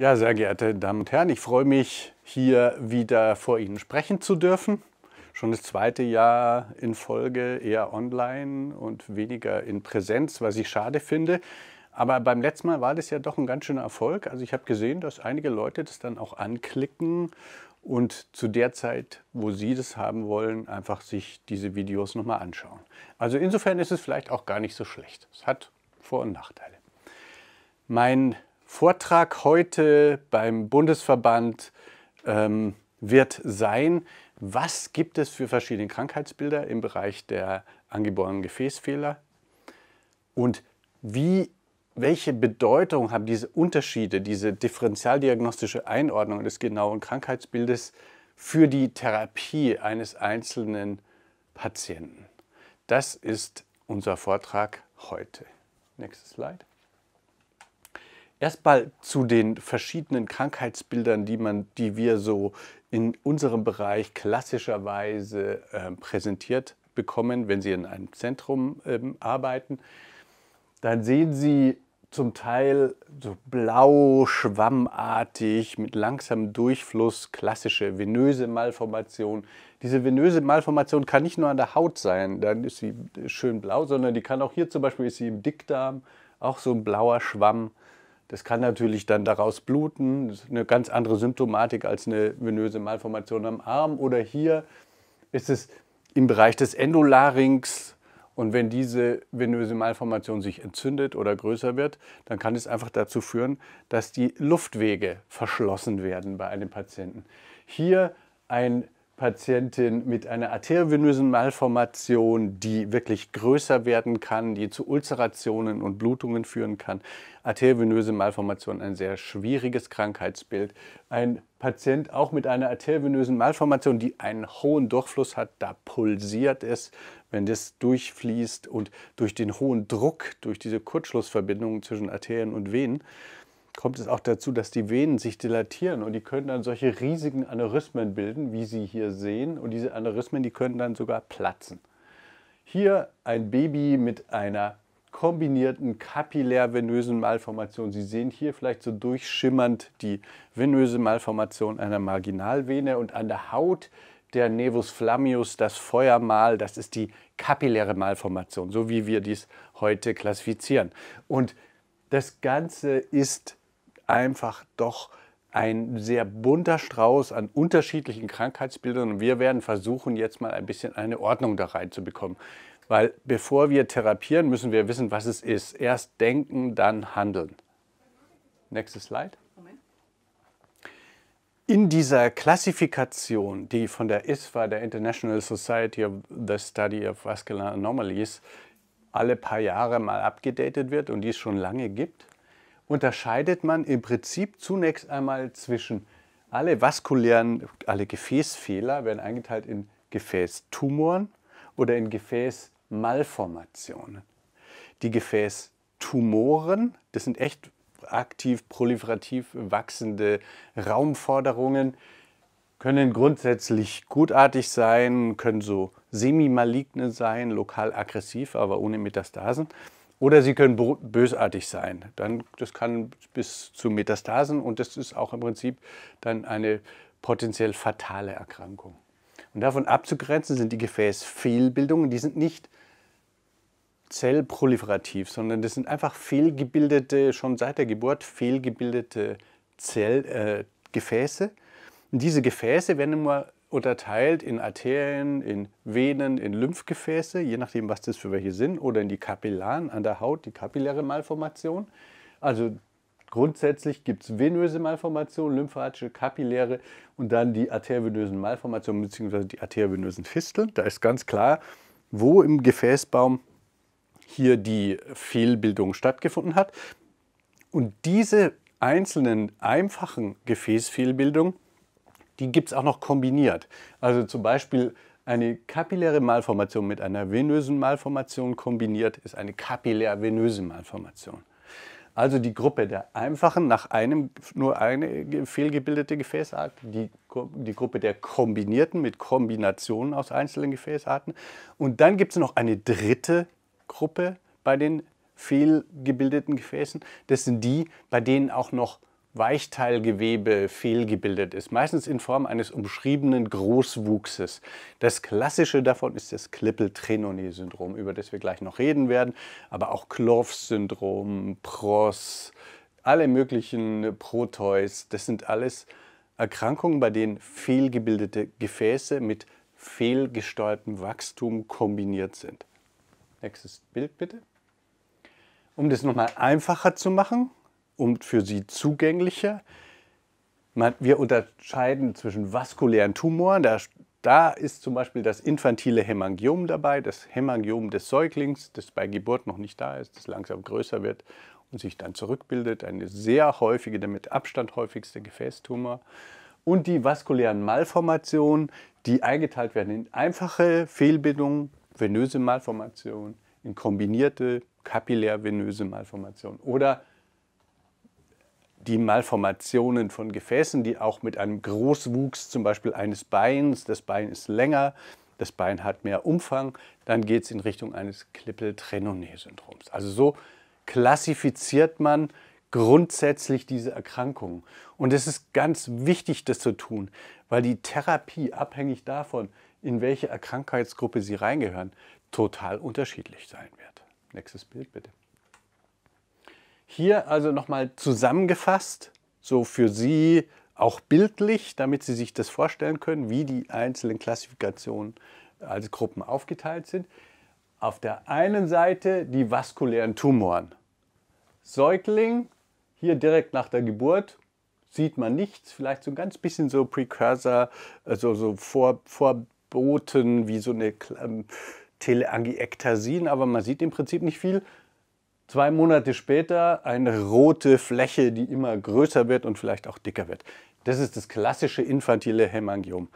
Ja, sehr geehrte Damen und Herren, ich freue mich, hier wieder vor Ihnen sprechen zu dürfen. Schon das zweite Jahr in Folge eher online und weniger in Präsenz, was ich schade finde. Aber beim letzten Mal war das ja doch ein ganz schöner Erfolg. Also ich habe gesehen, dass einige Leute das dann auch anklicken und zu der Zeit, wo Sie das haben wollen, einfach sich diese Videos nochmal anschauen. Also insofern ist es vielleicht auch gar nicht so schlecht. Es hat Vor- und Nachteile. Mein Vortrag heute beim Bundesverband ähm, wird sein, was gibt es für verschiedene Krankheitsbilder im Bereich der angeborenen Gefäßfehler und wie, welche Bedeutung haben diese Unterschiede, diese differenzialdiagnostische Einordnung des genauen Krankheitsbildes für die Therapie eines einzelnen Patienten? Das ist unser Vortrag heute. Nächstes Slide erstmal zu den verschiedenen Krankheitsbildern, die, man, die wir so in unserem Bereich klassischerweise äh, präsentiert bekommen, wenn Sie in einem Zentrum ähm, arbeiten. Dann sehen Sie zum Teil so blau, schwammartig, mit langsamem Durchfluss, klassische venöse Malformation. Diese venöse Malformation kann nicht nur an der Haut sein, dann ist sie schön blau, sondern die kann auch hier zum Beispiel, ist sie im Dickdarm, auch so ein blauer Schwamm. Das kann natürlich dann daraus bluten, das ist eine ganz andere Symptomatik als eine venöse Malformation am Arm. Oder hier ist es im Bereich des Endolarynx. Und wenn diese venöse Malformation sich entzündet oder größer wird, dann kann es einfach dazu führen, dass die Luftwege verschlossen werden bei einem Patienten. Hier ein Patientin mit einer arteriovenösen Malformation, die wirklich größer werden kann, die zu Ulcerationen und Blutungen führen kann. Arteriovenöse Malformation, ein sehr schwieriges Krankheitsbild. Ein Patient auch mit einer arteriovenösen Malformation, die einen hohen Durchfluss hat, da pulsiert es, wenn das durchfließt und durch den hohen Druck, durch diese Kurzschlussverbindungen zwischen Arterien und Venen, kommt es auch dazu, dass die Venen sich dilatieren und die können dann solche riesigen Aneurysmen bilden, wie Sie hier sehen. Und diese Aneurysmen, die können dann sogar platzen. Hier ein Baby mit einer kombinierten kapillärvenösen Malformation. Sie sehen hier vielleicht so durchschimmernd die venöse Malformation einer Marginalvene und an der Haut der Nevus flammius, das Feuermal, das ist die kapilläre Malformation, so wie wir dies heute klassifizieren. Und das Ganze ist einfach doch ein sehr bunter Strauß an unterschiedlichen Krankheitsbildern und wir werden versuchen, jetzt mal ein bisschen eine Ordnung da reinzubekommen. Weil bevor wir therapieren, müssen wir wissen, was es ist. Erst denken, dann handeln. Nächstes Slide. In dieser Klassifikation, die von der ISFA, der International Society of the Study of Vascular Anomalies, alle paar Jahre mal abgedatet wird und die es schon lange gibt, unterscheidet man im Prinzip zunächst einmal zwischen alle vaskulären, alle Gefäßfehler werden eingeteilt in Gefäßtumoren oder in Gefäßmalformationen. Die Gefäßtumoren, das sind echt aktiv proliferativ wachsende Raumforderungen, können grundsätzlich gutartig sein, können so semi semimaligne sein, lokal aggressiv, aber ohne Metastasen. Oder sie können bösartig sein. Dann, das kann bis zu Metastasen und das ist auch im Prinzip dann eine potenziell fatale Erkrankung. Und davon abzugrenzen sind die Gefäßfehlbildungen, die sind nicht zellproliferativ, sondern das sind einfach fehlgebildete, schon seit der Geburt fehlgebildete Zell, äh, Gefäße. Und diese Gefäße werden immer unterteilt in Arterien, in Venen, in Lymphgefäße, je nachdem, was das für welche sind, oder in die Kapillaren an der Haut, die kapilläre Malformation. Also grundsätzlich gibt es venöse Malformationen, lymphatische, kapilläre und dann die arteriovenösen Malformationen bzw. die arteriovenösen Fisteln. Da ist ganz klar, wo im Gefäßbaum hier die Fehlbildung stattgefunden hat. Und diese einzelnen einfachen Gefäßfehlbildungen die gibt es auch noch kombiniert. Also zum Beispiel eine kapilläre Malformation mit einer venösen Malformation kombiniert ist eine kapillär-venöse Malformation. Also die Gruppe der einfachen, nach einem nur eine fehlgebildete Gefäßart, die, die Gruppe der kombinierten mit Kombinationen aus einzelnen Gefäßarten. Und dann gibt es noch eine dritte Gruppe bei den fehlgebildeten Gefäßen. Das sind die, bei denen auch noch Weichteilgewebe fehlgebildet ist, meistens in Form eines umschriebenen Großwuchses. Das klassische davon ist das Klippel-Trenoni-Syndrom, über das wir gleich noch reden werden, aber auch klorff syndrom PROS, alle möglichen Proteus, das sind alles Erkrankungen, bei denen fehlgebildete Gefäße mit fehlgesteuertem Wachstum kombiniert sind. Nächstes Bild bitte. Um das nochmal einfacher zu machen, und für sie zugänglicher. wir unterscheiden zwischen vaskulären Tumoren, da, da ist zum Beispiel das infantile Hämangiom dabei, das Hämangiom des Säuglings, das bei Geburt noch nicht da ist, das langsam größer wird und sich dann zurückbildet, eine sehr häufige, der mit Abstand häufigste Gefäßtumor. Und die vaskulären Malformationen, die eingeteilt werden in einfache Fehlbildungen, venöse Malformationen, in kombinierte kapillär-venöse Malformationen oder die Malformationen von Gefäßen, die auch mit einem Großwuchs zum Beispiel eines Beins, das Bein ist länger, das Bein hat mehr Umfang, dann geht es in Richtung eines Klippel-Trenonet-Syndroms. Also so klassifiziert man grundsätzlich diese Erkrankungen. Und es ist ganz wichtig, das zu tun, weil die Therapie abhängig davon, in welche Erkrankheitsgruppe Sie reingehören, total unterschiedlich sein wird. Nächstes Bild bitte. Hier also nochmal zusammengefasst, so für Sie auch bildlich, damit Sie sich das vorstellen können, wie die einzelnen Klassifikationen als Gruppen aufgeteilt sind. Auf der einen Seite die vaskulären Tumoren. Säugling, hier direkt nach der Geburt, sieht man nichts, vielleicht so ein ganz bisschen so Precursor, also so Vor Vorboten wie so eine ähm, Teleangiektasin, aber man sieht im Prinzip nicht viel. Zwei Monate später eine rote Fläche, die immer größer wird und vielleicht auch dicker wird. Das ist das klassische infantile Hämangiom.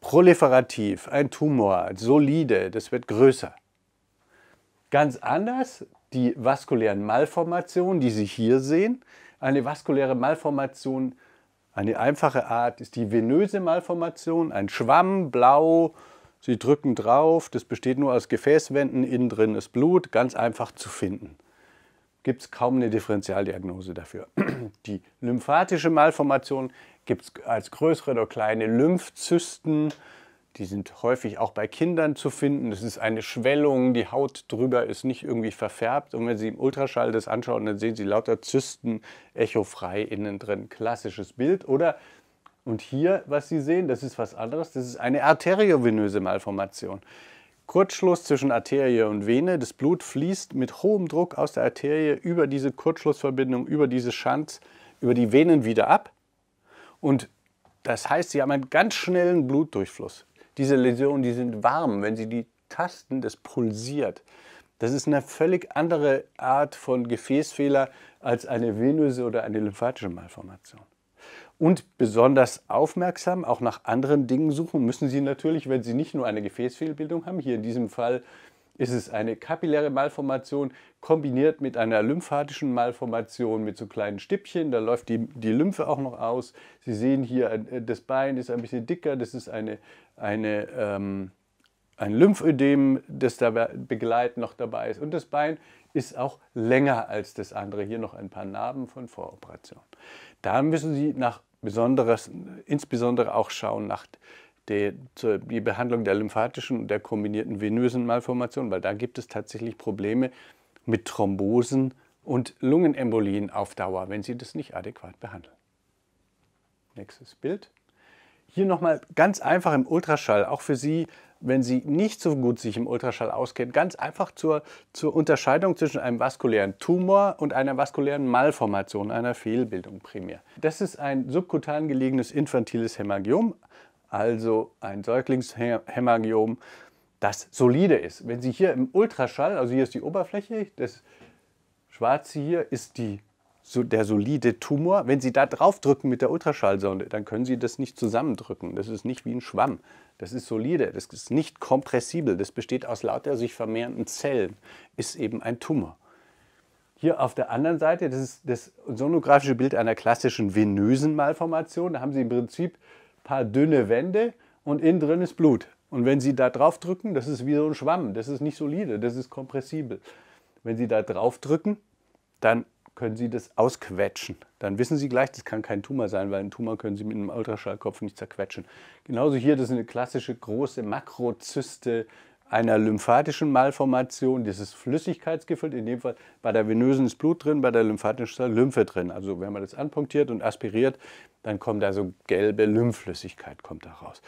Proliferativ, ein Tumor, solide, das wird größer. Ganz anders die vaskulären Malformationen, die Sie hier sehen. Eine vaskuläre Malformation, eine einfache Art, ist die venöse Malformation, ein Schwamm, blau. Sie drücken drauf, das besteht nur aus Gefäßwänden, innen drin ist Blut, ganz einfach zu finden gibt es kaum eine Differentialdiagnose dafür. Die lymphatische Malformation gibt es als größere oder kleine Lymphzysten. Die sind häufig auch bei Kindern zu finden. Das ist eine Schwellung, die Haut drüber ist nicht irgendwie verfärbt. Und wenn Sie im Ultraschall das anschauen, dann sehen Sie lauter Zysten, echofrei innen drin. Klassisches Bild. Oder, und hier, was Sie sehen, das ist was anderes, das ist eine arteriovenöse Malformation. Kurzschluss zwischen Arterie und Vene. Das Blut fließt mit hohem Druck aus der Arterie über diese Kurzschlussverbindung, über diese Schanz, über die Venen wieder ab. Und das heißt, Sie haben einen ganz schnellen Blutdurchfluss. Diese Läsionen, die sind warm, wenn Sie die tasten, das pulsiert. Das ist eine völlig andere Art von Gefäßfehler als eine venöse oder eine lymphatische Malformation und besonders aufmerksam auch nach anderen Dingen suchen müssen Sie natürlich, wenn Sie nicht nur eine Gefäßfehlbildung haben, hier in diesem Fall ist es eine kapilläre Malformation kombiniert mit einer lymphatischen Malformation mit so kleinen Stippchen. Da läuft die, die Lymphe auch noch aus. Sie sehen hier, äh, das Bein ist ein bisschen dicker. Das ist eine, eine, ähm, ein Lymphödem, das da begleitend noch dabei ist. Und das Bein ist auch länger als das andere. Hier noch ein paar Narben von Voroperation. Da müssen Sie nach insbesondere auch schauen nach die, die Behandlung der lymphatischen und der kombinierten venösen Malformation, weil da gibt es tatsächlich Probleme mit Thrombosen und Lungenembolien auf Dauer, wenn Sie das nicht adäquat behandeln. Nächstes Bild. Hier nochmal ganz einfach im Ultraschall, auch für Sie wenn sie nicht so gut sich im Ultraschall auskennt, ganz einfach zur, zur Unterscheidung zwischen einem vaskulären Tumor und einer vaskulären Malformation, einer Fehlbildung primär. Das ist ein subkutan gelegenes infantiles Hämagiom, also ein Säuglingshämagiom, das solide ist. Wenn Sie hier im Ultraschall, also hier ist die Oberfläche, das Schwarze hier ist die so der solide Tumor, wenn Sie da draufdrücken mit der Ultraschallsonde, dann können Sie das nicht zusammendrücken. Das ist nicht wie ein Schwamm. Das ist solide, das ist nicht kompressibel. Das besteht aus lauter sich vermehrenden Zellen. Ist eben ein Tumor. Hier auf der anderen Seite, das ist das sonografische Bild einer klassischen venösen Malformation. Da haben Sie im Prinzip ein paar dünne Wände und innen drin ist Blut. Und wenn Sie da draufdrücken, das ist wie so ein Schwamm. Das ist nicht solide, das ist kompressibel. Wenn Sie da draufdrücken, dann können Sie das ausquetschen. Dann wissen Sie gleich, das kann kein Tumor sein, weil einen Tumor können Sie mit einem Ultraschallkopf nicht zerquetschen. Genauso hier, das ist eine klassische große Makrozyste einer lymphatischen Malformation. Das ist flüssigkeitsgefüllt. In dem Fall bei der venösen ist Blut drin, bei der lymphatischen ist Lymphe drin. Also wenn man das anpunktiert und aspiriert, dann kommt da so gelbe Lymphflüssigkeit kommt da raus.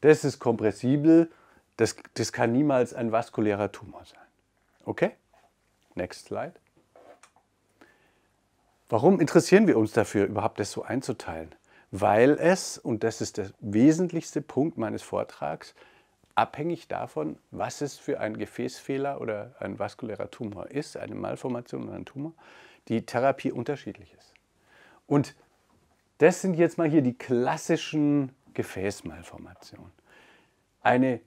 Das ist kompressibel. Das, das kann niemals ein vaskulärer Tumor sein. Okay? Next slide. Warum interessieren wir uns dafür, überhaupt das so einzuteilen? Weil es, und das ist der wesentlichste Punkt meines Vortrags, abhängig davon, was es für ein Gefäßfehler oder ein vaskulärer Tumor ist, eine Malformation oder ein Tumor, die Therapie unterschiedlich ist. Und das sind jetzt mal hier die klassischen Gefäßmalformationen. Eine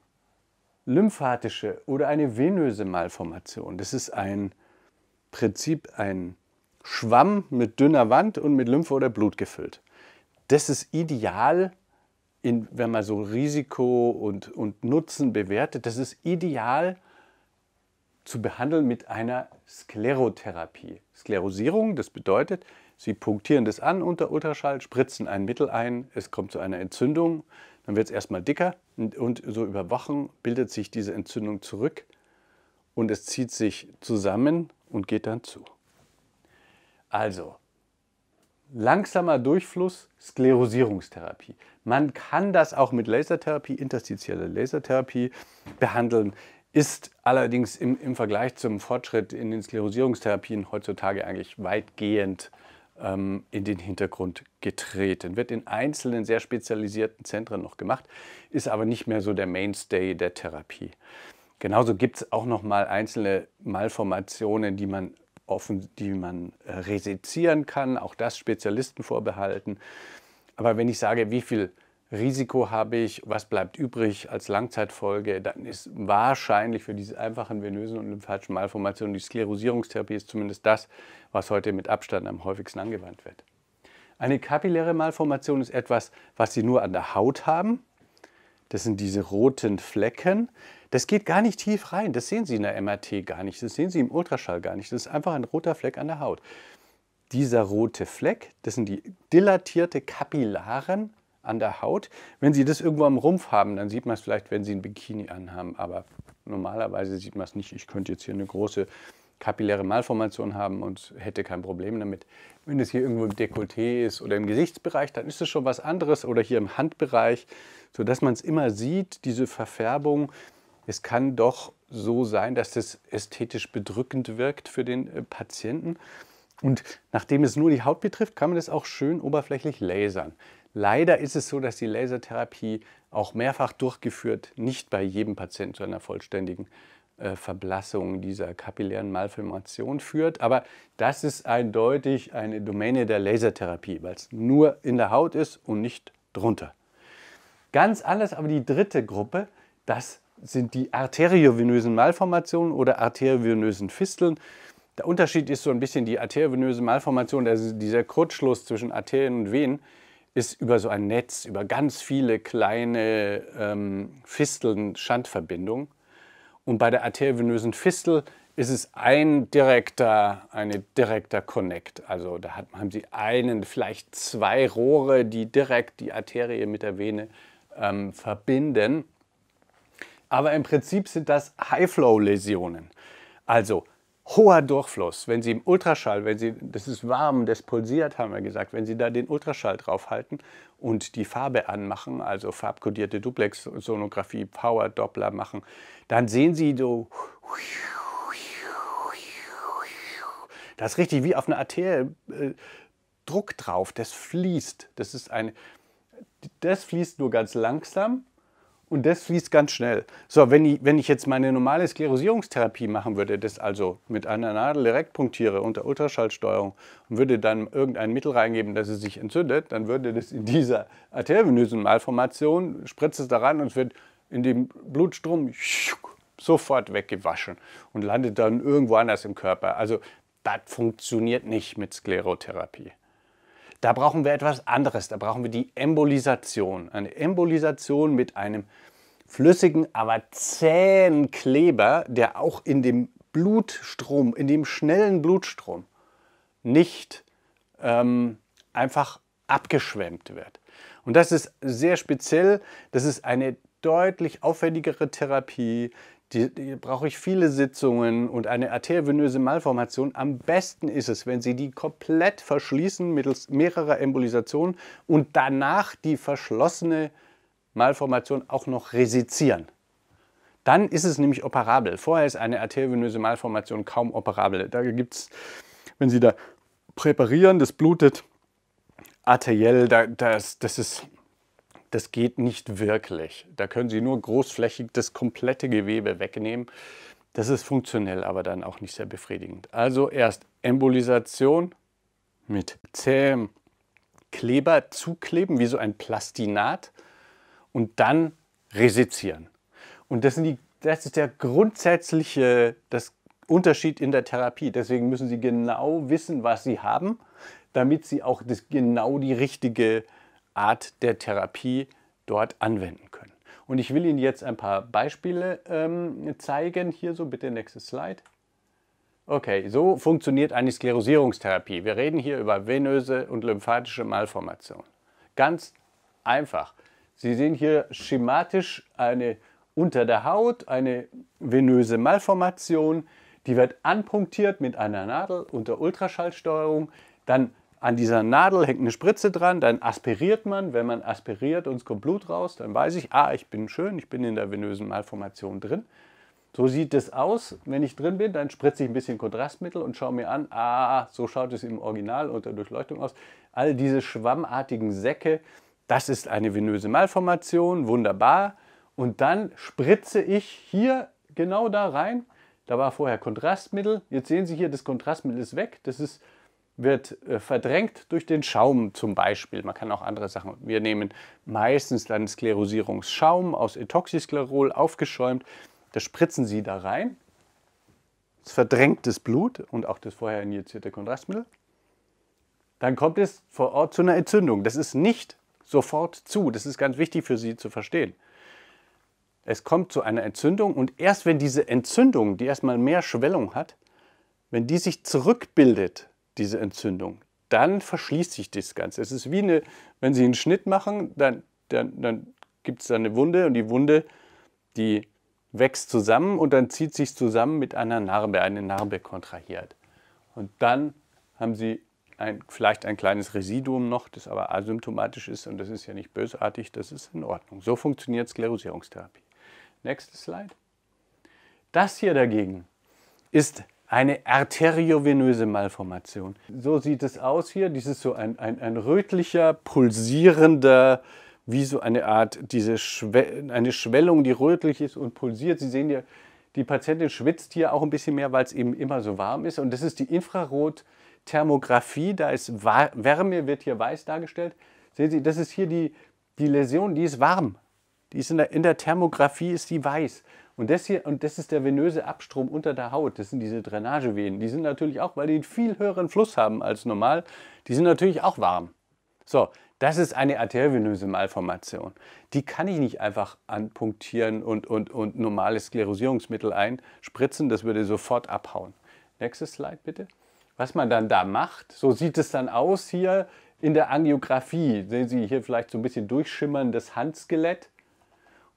lymphatische oder eine venöse Malformation, das ist ein Prinzip, ein Schwamm mit dünner Wand und mit Lymphe oder Blut gefüllt. Das ist ideal, in, wenn man so Risiko und, und Nutzen bewertet, das ist ideal zu behandeln mit einer Sklerotherapie. Sklerosierung, das bedeutet, Sie punktieren das an unter Ultraschall, spritzen ein Mittel ein, es kommt zu einer Entzündung, dann wird es erstmal dicker und, und, so über Wochen bildet sich diese Entzündung zurück und es zieht sich zusammen und geht dann zu. Also, langsamer Durchfluss, Sklerosierungstherapie. Man kann das auch mit Lasertherapie, interstitielle Lasertherapie behandeln, ist allerdings im, im Vergleich zum Fortschritt in den Sklerosierungstherapien heutzutage eigentlich weitgehend ähm, in den Hintergrund getreten. Wird in einzelnen sehr spezialisierten Zentren noch gemacht, ist aber nicht mehr so der Mainstay der Therapie. Genauso gibt es auch noch mal einzelne Malformationen, die man offen, die man äh, resizieren kann, auch das Spezialisten vorbehalten. Aber wenn ich sage, wie viel Risiko habe ich, was bleibt übrig als Langzeitfolge, dann ist wahrscheinlich für diese einfachen venösen und lymphatischen Malformationen die Sklerosierungstherapie ist zumindest das, was heute mit Abstand am häufigsten angewandt wird. Eine kapilläre Malformation ist etwas, was Sie nur an der Haut haben. Das sind diese roten Flecken. Das geht gar nicht tief rein. Das sehen Sie in der MRT gar nicht. Das sehen Sie im Ultraschall gar nicht. Das ist einfach ein roter Fleck an der Haut. Dieser rote Fleck, das sind die dilatierte Kapillaren an der Haut. Wenn Sie das irgendwo am Rumpf haben, dann sieht man es vielleicht, wenn Sie ein Bikini anhaben. Aber normalerweise sieht man es nicht. Ich könnte jetzt hier eine große kapilläre Malformation haben und hätte kein Problem damit. Wenn es hier irgendwo im Dekolleté ist oder im Gesichtsbereich, dann ist es schon was anderes oder hier im Handbereich, sodass man es immer sieht, diese Verfärbung es kann doch so sein, dass das ästhetisch bedrückend wirkt für den äh, Patienten. Und nachdem es nur die Haut betrifft, kann man das auch schön oberflächlich lasern. Leider ist es so, dass die Lasertherapie auch mehrfach durchgeführt, nicht bei jedem Patienten zu einer vollständigen äh, Verblassung dieser kapillären Malformation führt. Aber das ist eindeutig eine Domäne der Lasertherapie, weil es nur in der Haut ist und nicht drunter. Ganz anders aber die dritte Gruppe, das sind die arteriovenösen Malformationen oder arteriovenösen Fisteln. Der Unterschied ist so ein bisschen die arteriovenöse Malformation, also dieser Kurzschluss zwischen Arterien und Venen, ist über so ein Netz, über ganz viele kleine ähm, Fisteln, Schandverbindungen. Und bei der arteriovenösen Fistel ist es ein direkter, eine direkter Connect. Also da hat, haben Sie einen, vielleicht zwei Rohre, die direkt die Arterie mit der Vene ähm, verbinden. Aber im Prinzip sind das High-Flow-Läsionen. Also hoher Durchfluss. Wenn Sie im Ultraschall, wenn Sie, das ist warm, das pulsiert, haben wir gesagt, wenn Sie da den Ultraschall draufhalten und die Farbe anmachen, also farbkodierte Duplex-Sonographie, Power-Doppler machen, dann sehen Sie so das ist richtig wie auf einer Arterie äh, Druck drauf, das fließt. Das ist eine, das fließt nur ganz langsam und das fließt ganz schnell. So, wenn ich, wenn ich jetzt meine normale Sklerosierungstherapie machen würde, das also mit einer Nadel direkt punktiere unter Ultraschallsteuerung und würde dann irgendein Mittel reingeben, dass es sich entzündet, dann würde das in dieser arteriövenösen Malformation, spritzt es daran und es wird in dem Blutstrom sofort weggewaschen und landet dann irgendwo anders im Körper. Also das funktioniert nicht mit Sklerotherapie. Da brauchen wir etwas anderes. Da brauchen wir die Embolisation. Eine Embolisation mit einem flüssigen, aber zähen Kleber, der auch in dem Blutstrom, in dem schnellen Blutstrom nicht ähm, einfach abgeschwemmt wird. Und das ist sehr speziell. Das ist eine deutlich aufwendigere Therapie, die, die brauche ich viele Sitzungen und eine arteriovenöse Malformation. Am besten ist es, wenn Sie die komplett verschließen mittels mehrerer Embolisationen und danach die verschlossene Malformation auch noch resizieren. Dann ist es nämlich operabel. Vorher ist eine arteriovenöse Malformation kaum operabel. Da gibt es, wenn Sie da präparieren, das blutet arteriell, da, das, das ist das geht nicht wirklich. Da können Sie nur großflächig das komplette Gewebe wegnehmen. Das ist funktionell, aber dann auch nicht sehr befriedigend. Also erst Embolisation mit zähem Kleber zukleben, wie so ein Plastinat, und dann resizieren. Und das, die, das ist der grundsätzliche das Unterschied in der Therapie. Deswegen müssen Sie genau wissen, was Sie haben, damit Sie auch das, genau die richtige Art der Therapie dort anwenden können. Und ich will Ihnen jetzt ein paar Beispiele ähm, zeigen. Hier so, bitte nächste Slide. Okay, so funktioniert eine Sklerosierungstherapie. Wir reden hier über venöse und lymphatische Malformation. Ganz einfach. Sie sehen hier schematisch eine unter der Haut, eine venöse Malformation. Die wird anpunktiert mit einer Nadel unter Ultraschallsteuerung. Dann an dieser Nadel hängt eine Spritze dran, dann aspiriert man. Wenn man aspiriert und es kommt Blut raus, dann weiß ich, ah, ich bin schön, ich bin in der venösen Malformation drin. So sieht es aus, wenn ich drin bin, dann spritze ich ein bisschen Kontrastmittel und schaue mir an, ah, so schaut es im Original unter Durchleuchtung aus. All diese schwammartigen Säcke, das ist eine venöse Malformation, wunderbar. Und dann spritze ich hier genau da rein. Da war vorher Kontrastmittel. Jetzt sehen Sie hier, das Kontrastmittel ist weg. Das ist wird äh, verdrängt durch den Schaum zum Beispiel. Man kann auch andere Sachen. Wir nehmen meistens dann Sklerosierungsschaum aus Etoxysklerol aufgeschäumt. Das spritzen Sie da rein. Es verdrängt das Blut und auch das vorher injizierte Kontrastmittel. Dann kommt es vor Ort zu einer Entzündung. Das ist nicht sofort zu. Das ist ganz wichtig für Sie zu verstehen. Es kommt zu einer Entzündung und erst wenn diese Entzündung, die erstmal mehr Schwellung hat, wenn die sich zurückbildet, diese Entzündung. Dann verschließt sich das Ganze. Es ist wie eine, wenn Sie einen Schnitt machen, dann, dann, dann gibt es da eine Wunde und die Wunde, die wächst zusammen und dann zieht sich zusammen mit einer Narbe, eine Narbe kontrahiert. Und dann haben Sie ein, vielleicht ein kleines Residuum noch, das aber asymptomatisch ist und das ist ja nicht bösartig, das ist in Ordnung. So funktioniert Sklerosierungstherapie. Nächstes Slide. Das hier dagegen ist eine arteriovenöse Malformation. So sieht es aus hier. Dies ist so ein, ein, ein rötlicher, pulsierender, wie so eine Art, diese Schwe eine Schwellung, die rötlich ist und pulsiert. Sie sehen ja, die Patientin schwitzt hier auch ein bisschen mehr, weil es eben immer so warm ist. Und das ist die Infrarotthermografie. Da ist Wärme, wird hier weiß dargestellt. Sehen Sie, das ist hier die, die Läsion, die ist warm. Die ist in der, in der Thermografie ist die weiß. Und das hier, und das ist der venöse Abstrom unter der Haut. Das sind diese Drainagevenen. Die sind natürlich auch, weil die einen viel höheren Fluss haben als normal, die sind natürlich auch warm. So, das ist eine arteriovenöse Malformation. Die kann ich nicht einfach anpunktieren und, und, und normales Sklerosierungsmittel einspritzen. Das würde sofort abhauen. Nächstes Slide bitte. Was man dann da macht, so sieht es dann aus hier in der Angiografie. Sehen Sie hier vielleicht so ein bisschen durchschimmerndes Handskelett.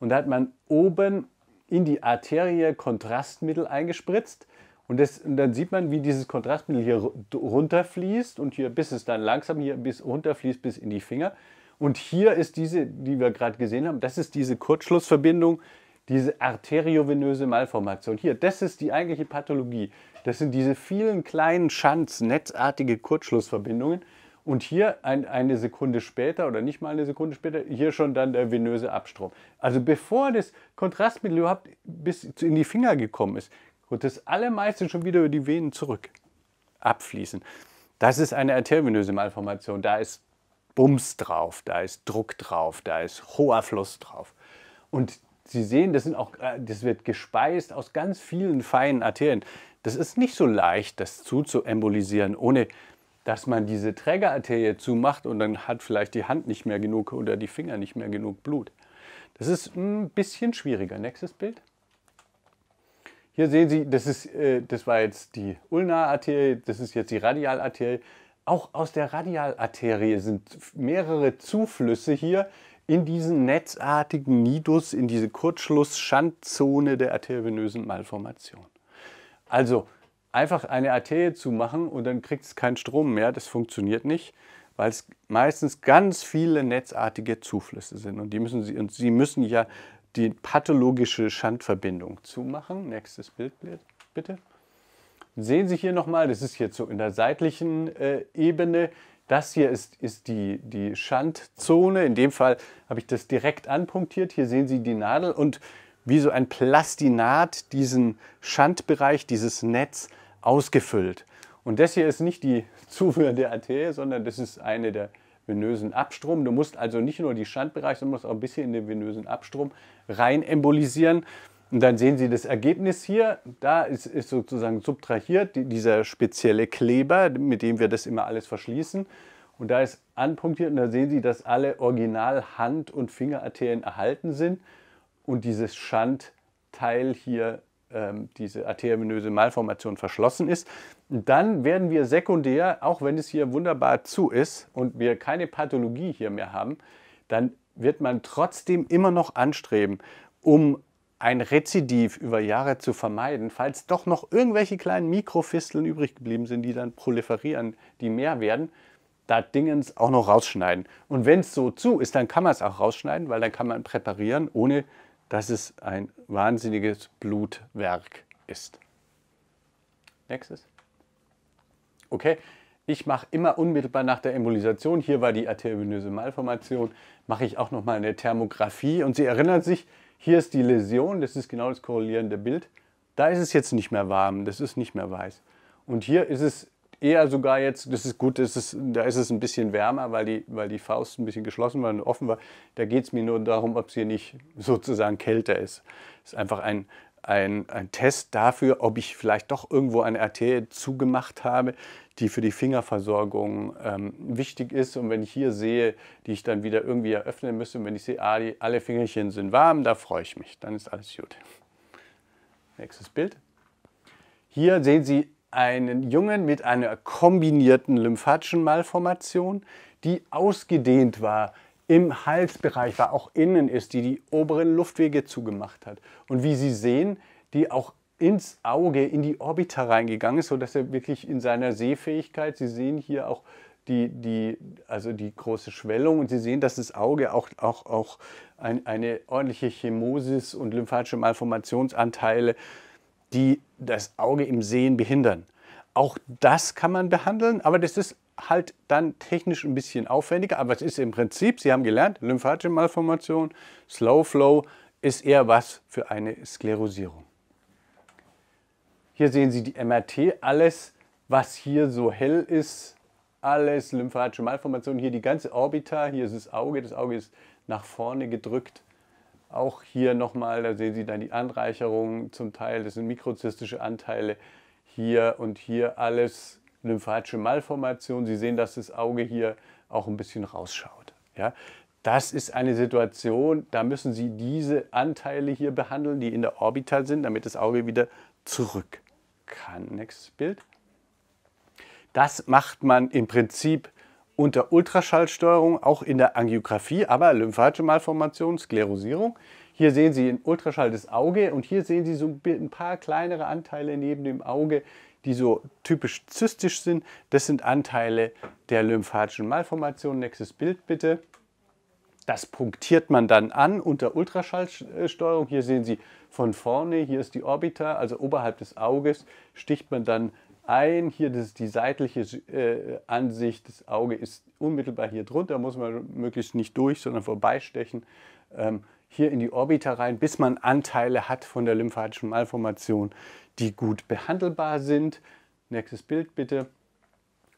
Und da hat man oben in die Arterie Kontrastmittel eingespritzt. Und, das, und, dann sieht man, wie dieses Kontrastmittel hier runterfließt und hier, bis es dann langsam hier bis runterfließt bis in die Finger. Und hier ist diese, die wir gerade gesehen haben, das ist diese Kurzschlussverbindung, diese arteriovenöse Malformation. Hier, das ist die eigentliche Pathologie. Das sind diese vielen kleinen Schanz, netzartige Kurzschlussverbindungen, und hier ein, eine Sekunde später oder nicht mal eine Sekunde später, hier schon dann der venöse Abstrom. Also bevor das Kontrastmittel überhaupt bis in die Finger gekommen ist, wird das allermeiste schon wieder über die Venen zurück abfließen. Das ist eine arteriovenöse Malformation. Da ist Bums drauf, da ist Druck drauf, da ist hoher Fluss drauf. Und Sie sehen, das, sind auch, äh, das wird gespeist aus ganz vielen feinen Arterien. Das ist nicht so leicht, das zuzuembolisieren, ohne dass man diese Trägerarterie zumacht und dann hat vielleicht die Hand nicht mehr genug oder die Finger nicht mehr genug Blut. Das ist ein bisschen schwieriger. Nächstes Bild. Hier sehen Sie, das, ist, äh, das war jetzt die Ulnararterie, das ist jetzt die Radialarterie. Auch aus der Radialarterie sind mehrere Zuflüsse hier in diesen netzartigen Nidus, in diese Kurzschluss-Schandzone der arteriovenösen Malformation. Also einfach eine Arterie zu machen und dann kriegt es keinen Strom mehr, das funktioniert nicht, weil es meistens ganz viele netzartige Zuflüsse sind und die müssen sie und sie müssen ja die pathologische Schandverbindung zumachen. Nächstes Bild bitte. Sehen Sie hier nochmal, das ist jetzt so in der seitlichen äh, Ebene, das hier ist, ist die, die Schandzone. In dem Fall habe ich das direkt anpunktiert. Hier sehen Sie die Nadel und wie so ein Plastinat diesen Schandbereich, dieses Netz ausgefüllt. Und das hier ist nicht die Zufuhr der Arterie, sondern das ist eine der venösen Abstrom. Du musst also nicht nur die Schandbereich, sondern musst auch ein bisschen in den venösen Abstrom rein embolisieren. Und dann sehen Sie das Ergebnis hier. Da ist, ist sozusagen subtrahiert die, dieser spezielle Kleber, mit dem wir das immer alles verschließen. Und da ist anpunktiert und da sehen Sie, dass alle original Hand- und Fingerarterien erhalten sind und dieses Schandteil hier ähm, diese arterienvenöse Malformation verschlossen ist. Dann werden wir sekundär, auch wenn es hier wunderbar zu ist und wir keine Pathologie hier mehr haben, dann wird man trotzdem immer noch anstreben, um ein Rezidiv über Jahre zu vermeiden, falls doch noch irgendwelche kleinen Mikrofisteln übrig geblieben sind, die dann proliferieren, die mehr werden, da Dingens auch noch rausschneiden. Und wenn es so zu ist, dann kann man es auch rausschneiden, weil dann kann man präparieren, ohne dass es ein wahnsinniges Blutwerk ist. Nächstes. Okay, ich mache immer unmittelbar nach der Embolisation, hier war die arteriovenöse Malformation, mache ich auch nochmal eine Thermografie und Sie erinnern sich, hier ist die Läsion, das ist genau das korrelierende Bild. Da ist es jetzt nicht mehr warm, das ist nicht mehr weiß. Und hier ist es eher sogar jetzt, das ist gut, das ist, da ist es ein bisschen wärmer, weil die, weil die Faust ein bisschen geschlossen war und offen war. Da geht es mir nur darum, ob es hier nicht sozusagen kälter ist. Das ist einfach ein, ein, ein Test dafür, ob ich vielleicht doch irgendwo eine Arterie zugemacht habe, die für die Fingerversorgung ähm, wichtig ist. Und wenn ich hier sehe, die ich dann wieder irgendwie eröffnen müsste, und wenn ich sehe, ah, die, alle Fingerchen sind warm, da freue ich mich, dann ist alles gut. Nächstes Bild. Hier sehen Sie einen Jungen mit einer kombinierten lymphatischen Malformation, die ausgedehnt war im Halsbereich, war auch innen ist, die die oberen Luftwege zugemacht hat. Und wie Sie sehen, die auch ins Auge, in die Orbita reingegangen ist, sodass er wirklich in seiner Sehfähigkeit, Sie sehen hier auch die, die, also die große Schwellung und Sie sehen, dass das Auge auch, auch, auch ein, eine ordentliche Chemosis und lymphatische Malformationsanteile äh, die das Auge im Sehen behindern. Auch das kann man behandeln, aber das ist halt dann technisch ein bisschen aufwendiger. Aber es ist im Prinzip, Sie haben gelernt, lymphatische Malformation, Slow Flow ist eher was für eine Sklerosierung. Hier sehen Sie die MRT, alles, was hier so hell ist, alles lymphatische Malformation, Hier die ganze Orbita, hier ist das Auge, das Auge ist nach vorne gedrückt. Auch hier nochmal, da sehen Sie dann die Anreicherung zum Teil, das sind mikrozystische Anteile. Hier und hier alles lymphatische Malformation. Sie sehen, dass das Auge hier auch ein bisschen rausschaut. Ja? Das ist eine Situation, da müssen Sie diese Anteile hier behandeln, die in der Orbital sind, damit das Auge wieder zurück kann. Nächstes Bild. Das macht man im Prinzip unter Ultraschallsteuerung, auch in der Angiografie, aber lymphatische Malformation, Sklerosierung. Hier sehen Sie in Ultraschall das Auge und hier sehen Sie so ein paar kleinere Anteile neben dem Auge, die so typisch zystisch sind. Das sind Anteile der lymphatischen Malformation. Nächstes Bild bitte. Das punktiert man dann an unter Ultraschallsteuerung. Hier sehen Sie von vorne, hier ist die Orbita, also oberhalb des Auges, sticht man dann ein. Hier das, ist die seitliche äh, Ansicht, das Auge ist unmittelbar hier drunter, muss man möglichst nicht durch, sondern vorbeistechen. Ähm, hier in die Orbita rein, bis man Anteile hat von der lymphatischen Malformation, die gut behandelbar sind. Nächstes Bild bitte.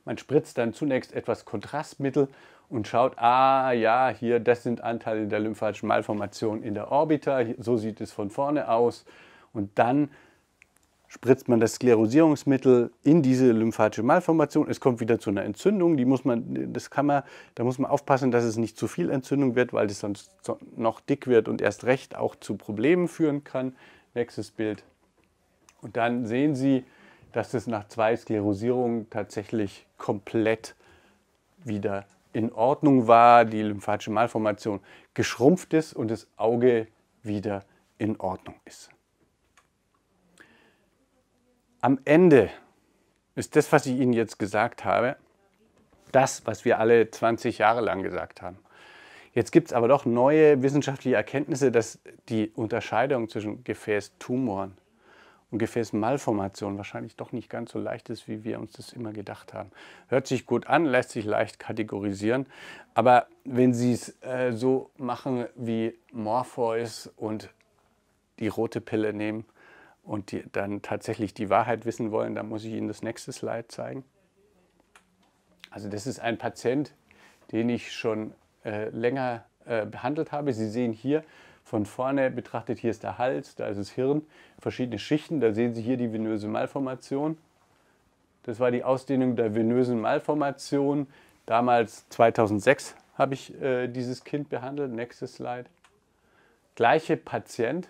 Man spritzt dann zunächst etwas Kontrastmittel und schaut, ah ja, hier, das sind Anteile der lymphatischen Malformation in der Orbita, so sieht es von vorne aus. Und dann spritzt man das Sklerosierungsmittel in diese lymphatische Malformation. Es kommt wieder zu einer Entzündung. Die muss man, das kann man, da muss man aufpassen, dass es nicht zu viel Entzündung wird, weil es sonst noch dick wird und erst recht auch zu Problemen führen kann. Nächstes Bild. Und dann sehen Sie, dass es nach zwei Sklerosierungen tatsächlich komplett wieder in Ordnung war, die lymphatische Malformation geschrumpft ist und das Auge wieder in Ordnung ist. Am Ende ist das, was ich Ihnen jetzt gesagt habe, das, was wir alle 20 Jahre lang gesagt haben. Jetzt gibt es aber doch neue wissenschaftliche Erkenntnisse, dass die Unterscheidung zwischen Gefäßtumoren und Gefäßmalformationen wahrscheinlich doch nicht ganz so leicht ist, wie wir uns das immer gedacht haben. Hört sich gut an, lässt sich leicht kategorisieren, aber wenn Sie es äh, so machen wie Morpheus und die rote Pille nehmen, und die dann tatsächlich die Wahrheit wissen wollen, dann muss ich Ihnen das nächste Slide zeigen. Also das ist ein Patient, den ich schon äh, länger äh, behandelt habe. Sie sehen hier von vorne betrachtet, hier ist der Hals, da ist das Hirn, verschiedene Schichten. Da sehen Sie hier die venöse Malformation. Das war die Ausdehnung der venösen Malformation. Damals 2006 habe ich äh, dieses Kind behandelt. Nächstes Slide. Gleiche Patient,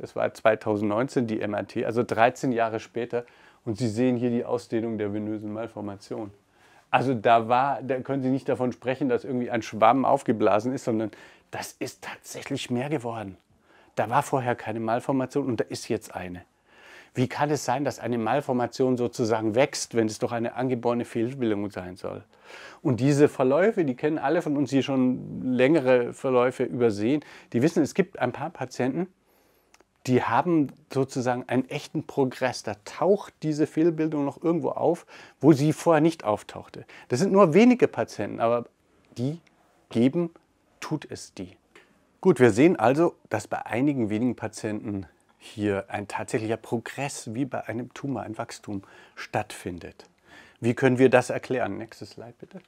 das war 2019 die MRT, also 13 Jahre später. Und Sie sehen hier die Ausdehnung der venösen Malformation. Also da war, da können Sie nicht davon sprechen, dass irgendwie ein Schwamm aufgeblasen ist, sondern das ist tatsächlich mehr geworden. Da war vorher keine Malformation und da ist jetzt eine. Wie kann es sein, dass eine Malformation sozusagen wächst, wenn es doch eine angeborene Fehlbildung sein soll? Und diese Verläufe, die kennen alle von uns, die schon längere Verläufe übersehen, die wissen, es gibt ein paar Patienten, die haben sozusagen einen echten Progress. Da taucht diese Fehlbildung noch irgendwo auf, wo sie vorher nicht auftauchte. Das sind nur wenige Patienten, aber die geben, tut es die. Gut, wir sehen also, dass bei einigen wenigen Patienten hier ein tatsächlicher Progress wie bei einem Tumor, ein Wachstum stattfindet. Wie können wir das erklären? Nächstes Slide bitte.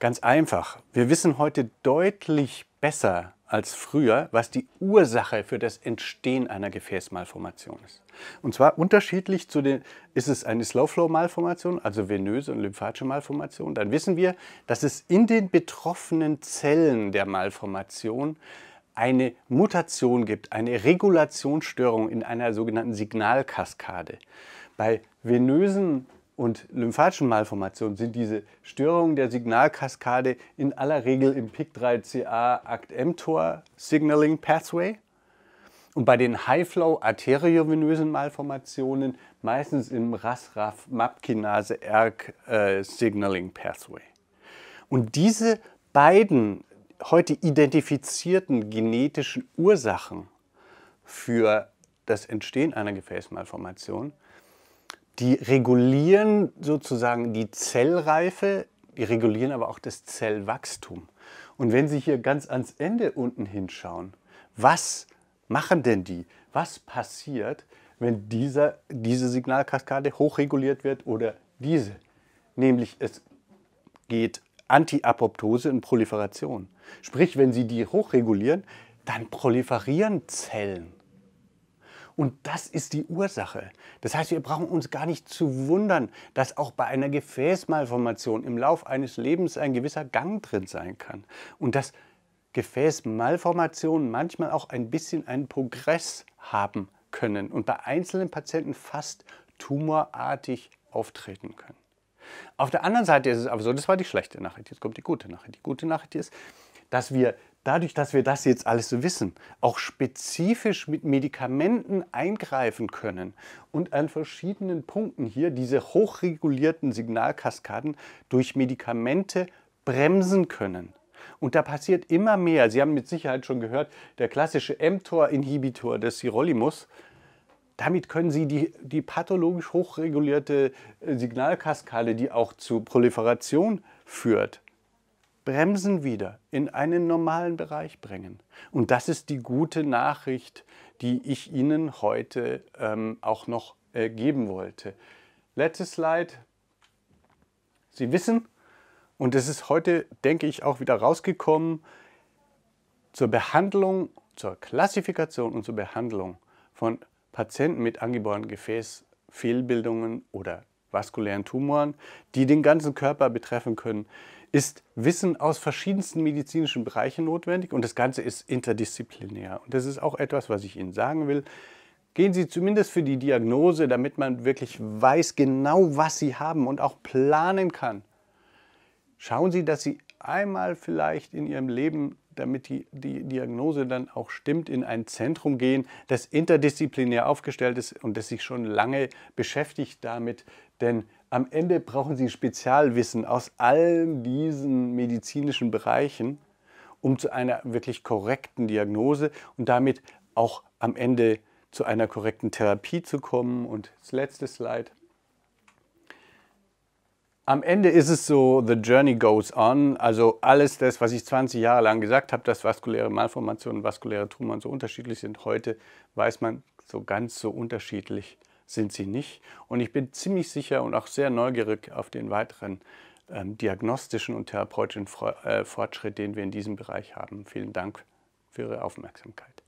Ganz einfach. Wir wissen heute deutlich besser, als früher, was die Ursache für das Entstehen einer Gefäßmalformation ist. Und zwar unterschiedlich zu den, ist es eine slowflow malformation also venöse und lymphatische Malformation, dann wissen wir, dass es in den betroffenen Zellen der Malformation eine Mutation gibt, eine Regulationsstörung in einer sogenannten Signalkaskade. Bei venösen und lymphatischen Malformationen sind diese Störungen der Signalkaskade in aller Regel im PIK3CA-ACT-mTOR-Signaling-Pathway und bei den High-Flow-arteriovenösen Malformationen meistens im RAS-RAF-Mapkinase-ERK-Signaling-Pathway. Äh, und diese beiden heute identifizierten genetischen Ursachen für das Entstehen einer Gefäßmalformation die regulieren sozusagen die Zellreife, die regulieren aber auch das Zellwachstum. Und wenn Sie hier ganz ans Ende unten hinschauen, was machen denn die? Was passiert, wenn dieser, diese Signalkaskade hochreguliert wird oder diese? Nämlich es geht Antiapoptose und Proliferation. Sprich, wenn Sie die hochregulieren, dann proliferieren Zellen. Und das ist die Ursache. Das heißt, wir brauchen uns gar nicht zu wundern, dass auch bei einer Gefäßmalformation im Lauf eines Lebens ein gewisser Gang drin sein kann. Und dass Gefäßmalformationen manchmal auch ein bisschen einen Progress haben können und bei einzelnen Patienten fast tumorartig auftreten können. Auf der anderen Seite ist es aber so, das war die schlechte Nachricht, jetzt kommt die gute Nachricht. Die gute Nachricht ist, dass wir dadurch, dass wir das jetzt alles so wissen, auch spezifisch mit Medikamenten eingreifen können und an verschiedenen Punkten hier diese hochregulierten Signalkaskaden durch Medikamente bremsen können. Und da passiert immer mehr. Sie haben mit Sicherheit schon gehört, der klassische mTOR-Inhibitor des Sirolimus, damit können Sie die, die pathologisch hochregulierte äh, Signalkaskade, die auch zu Proliferation führt, Bremsen wieder in einen normalen Bereich bringen. Und das ist die gute Nachricht, die ich Ihnen heute ähm, auch noch äh, geben wollte. Letztes Slide. Sie wissen, und es ist heute, denke ich, auch wieder rausgekommen, zur Behandlung, zur Klassifikation und zur Behandlung von Patienten mit angeborenen Gefäßfehlbildungen oder vaskulären Tumoren, die den ganzen Körper betreffen können, ist Wissen aus verschiedensten medizinischen Bereichen notwendig und das Ganze ist interdisziplinär. Und das ist auch etwas, was ich Ihnen sagen will. Gehen Sie zumindest für die Diagnose, damit man wirklich weiß genau, was Sie haben und auch planen kann. Schauen Sie, dass Sie einmal vielleicht in Ihrem Leben, damit die, die Diagnose dann auch stimmt, in ein Zentrum gehen, das interdisziplinär aufgestellt ist und das sich schon lange beschäftigt damit. Denn am Ende brauchen sie Spezialwissen aus all diesen medizinischen Bereichen, um zu einer wirklich korrekten Diagnose und damit auch am Ende zu einer korrekten Therapie zu kommen. Und das letzte Slide. Am Ende ist es so, the journey goes on. Also alles das, was ich 20 Jahre lang gesagt habe, dass vaskuläre Malformationen, und vaskuläre Tumoren so unterschiedlich sind, heute weiß man so ganz so unterschiedlich sind sie nicht. Und ich bin ziemlich sicher und auch sehr neugierig auf den weiteren ähm, diagnostischen und therapeutischen äh, Fortschritt, den wir in diesem Bereich haben. Vielen Dank für Ihre Aufmerksamkeit.